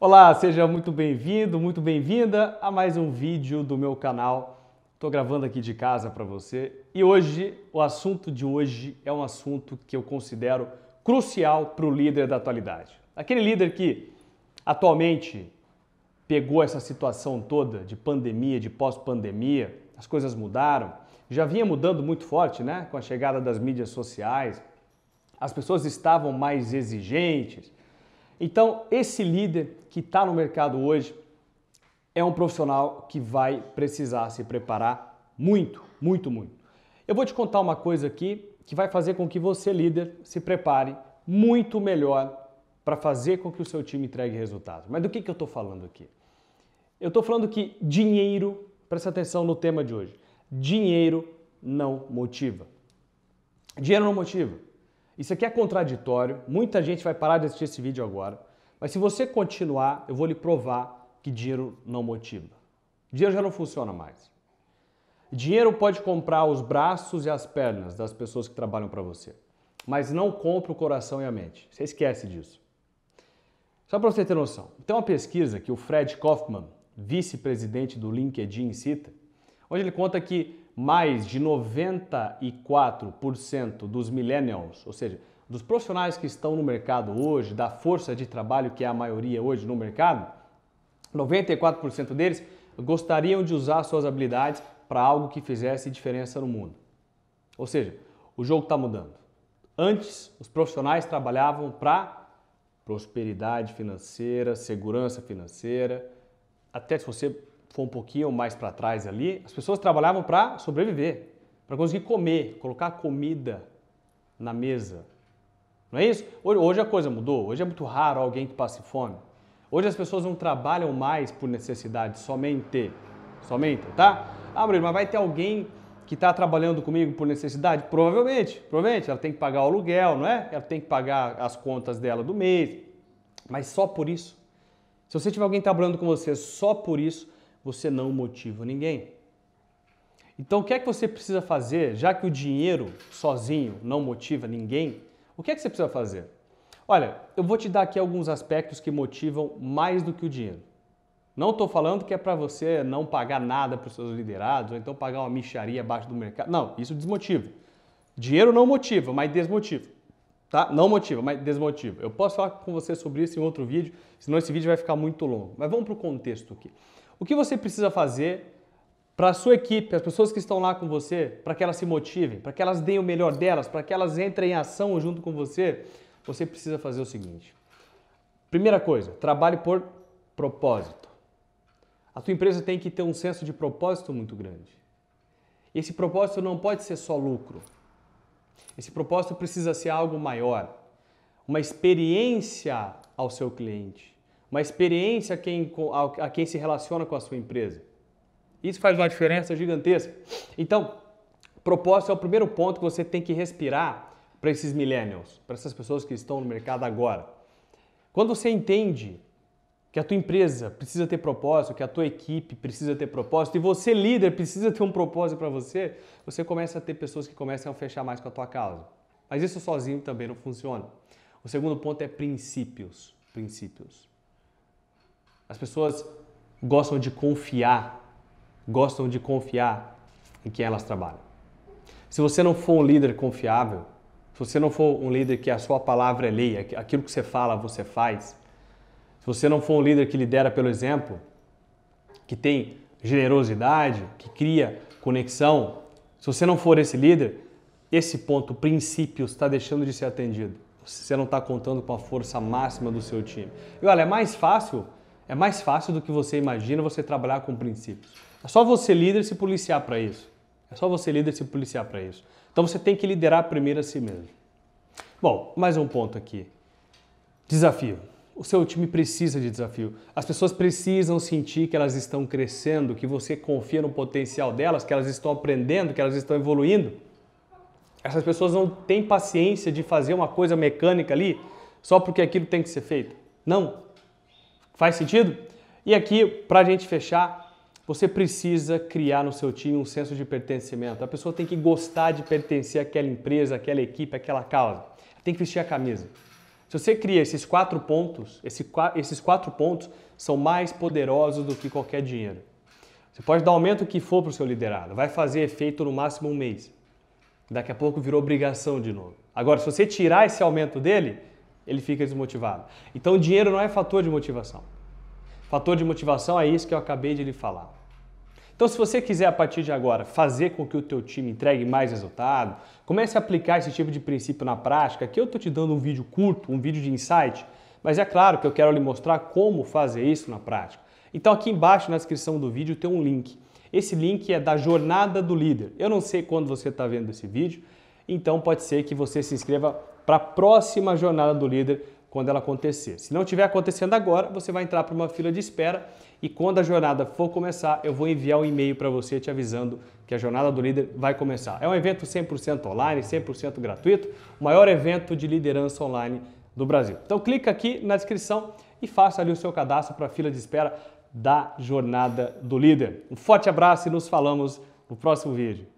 Olá, seja muito bem-vindo, muito bem-vinda a mais um vídeo do meu canal. Estou gravando aqui de casa para você e hoje, o assunto de hoje é um assunto que eu considero crucial para o líder da atualidade. Aquele líder que atualmente pegou essa situação toda de pandemia, de pós-pandemia, as coisas mudaram, já vinha mudando muito forte, né? Com a chegada das mídias sociais, as pessoas estavam mais exigentes, então, esse líder que está no mercado hoje é um profissional que vai precisar se preparar muito, muito, muito. Eu vou te contar uma coisa aqui que vai fazer com que você, líder, se prepare muito melhor para fazer com que o seu time entregue resultados. Mas do que, que eu estou falando aqui? Eu estou falando que dinheiro, presta atenção no tema de hoje, dinheiro não motiva. Dinheiro não motiva. Isso aqui é contraditório, muita gente vai parar de assistir esse vídeo agora, mas se você continuar, eu vou lhe provar que dinheiro não motiva. Dinheiro já não funciona mais. Dinheiro pode comprar os braços e as pernas das pessoas que trabalham para você, mas não compra o coração e a mente. Você esquece disso. Só para você ter noção, tem uma pesquisa que o Fred Kaufman, vice-presidente do LinkedIn, cita, onde ele conta que mais de 94% dos millennials, ou seja, dos profissionais que estão no mercado hoje, da força de trabalho que é a maioria hoje no mercado, 94% deles gostariam de usar suas habilidades para algo que fizesse diferença no mundo. Ou seja, o jogo está mudando. Antes, os profissionais trabalhavam para prosperidade financeira, segurança financeira, até se você for um pouquinho mais para trás ali, as pessoas trabalhavam para sobreviver, para conseguir comer, colocar comida na mesa. Não é isso? Hoje a coisa mudou. Hoje é muito raro alguém que passe fome. Hoje as pessoas não trabalham mais por necessidade, somente. Somente, tá? Ah, Bruno, mas vai ter alguém que está trabalhando comigo por necessidade? Provavelmente, provavelmente. Ela tem que pagar o aluguel, não é? Ela tem que pagar as contas dela do mês. Mas só por isso. Se você tiver alguém trabalhando com você só por isso, você não motiva ninguém. Então, o que é que você precisa fazer, já que o dinheiro sozinho não motiva ninguém? O que é que você precisa fazer? Olha, eu vou te dar aqui alguns aspectos que motivam mais do que o dinheiro. Não estou falando que é para você não pagar nada para os seus liderados, ou então pagar uma micharia abaixo do mercado. Não, isso desmotiva. Dinheiro não motiva, mas desmotiva. Tá? Não motiva, mas desmotiva. Eu posso falar com você sobre isso em outro vídeo, senão esse vídeo vai ficar muito longo. Mas vamos para o contexto aqui. O que você precisa fazer para a sua equipe, as pessoas que estão lá com você, para que elas se motivem, para que elas deem o melhor delas, para que elas entrem em ação junto com você? Você precisa fazer o seguinte. Primeira coisa, trabalhe por propósito. A tua empresa tem que ter um senso de propósito muito grande. Esse propósito não pode ser só lucro. Esse propósito precisa ser algo maior, uma experiência ao seu cliente uma experiência a quem, a quem se relaciona com a sua empresa. Isso faz uma diferença gigantesca. Então, propósito é o primeiro ponto que você tem que respirar para esses millennials, para essas pessoas que estão no mercado agora. Quando você entende que a tua empresa precisa ter propósito, que a tua equipe precisa ter propósito e você líder precisa ter um propósito para você, você começa a ter pessoas que começam a fechar mais com a tua casa Mas isso sozinho também não funciona. O segundo ponto é princípios, princípios. As pessoas gostam de confiar, gostam de confiar em quem elas trabalham. Se você não for um líder confiável, se você não for um líder que a sua palavra é lei, aquilo que você fala, você faz, se você não for um líder que lidera pelo exemplo, que tem generosidade, que cria conexão, se você não for esse líder, esse ponto, o princípio, está deixando de ser atendido. Você não está contando com a força máxima do seu time. E olha, é mais fácil é mais fácil do que você imagina você trabalhar com princípios. É só você líder se policiar para isso. É só você líder se policiar para isso. Então você tem que liderar primeiro a si mesmo. Bom, mais um ponto aqui. Desafio. O seu time precisa de desafio. As pessoas precisam sentir que elas estão crescendo, que você confia no potencial delas, que elas estão aprendendo, que elas estão evoluindo. Essas pessoas não têm paciência de fazer uma coisa mecânica ali só porque aquilo tem que ser feito. Não. Faz sentido? E aqui, para a gente fechar, você precisa criar no seu time um senso de pertencimento. A pessoa tem que gostar de pertencer àquela empresa, àquela equipe, àquela causa. Tem que vestir a camisa. Se você cria esses quatro pontos, esses quatro pontos são mais poderosos do que qualquer dinheiro. Você pode dar aumento que for para o seu liderado, vai fazer efeito no máximo um mês. Daqui a pouco virou obrigação de novo. Agora, se você tirar esse aumento dele, ele fica desmotivado. Então, o dinheiro não é fator de motivação. Fator de motivação é isso que eu acabei de lhe falar. Então, se você quiser a partir de agora fazer com que o teu time entregue mais resultado, comece a aplicar esse tipo de princípio na prática. Aqui eu estou te dando um vídeo curto, um vídeo de insight, mas é claro que eu quero lhe mostrar como fazer isso na prática. Então, aqui embaixo na descrição do vídeo tem um link. Esse link é da Jornada do Líder. Eu não sei quando você está vendo esse vídeo, então pode ser que você se inscreva para a próxima jornada do líder quando ela acontecer. Se não estiver acontecendo agora, você vai entrar para uma fila de espera e quando a jornada for começar, eu vou enviar um e-mail para você te avisando que a jornada do líder vai começar. É um evento 100% online, 100% gratuito, o maior evento de liderança online do Brasil. Então clica aqui na descrição e faça ali o seu cadastro para a fila de espera da jornada do líder. Um forte abraço e nos falamos no próximo vídeo.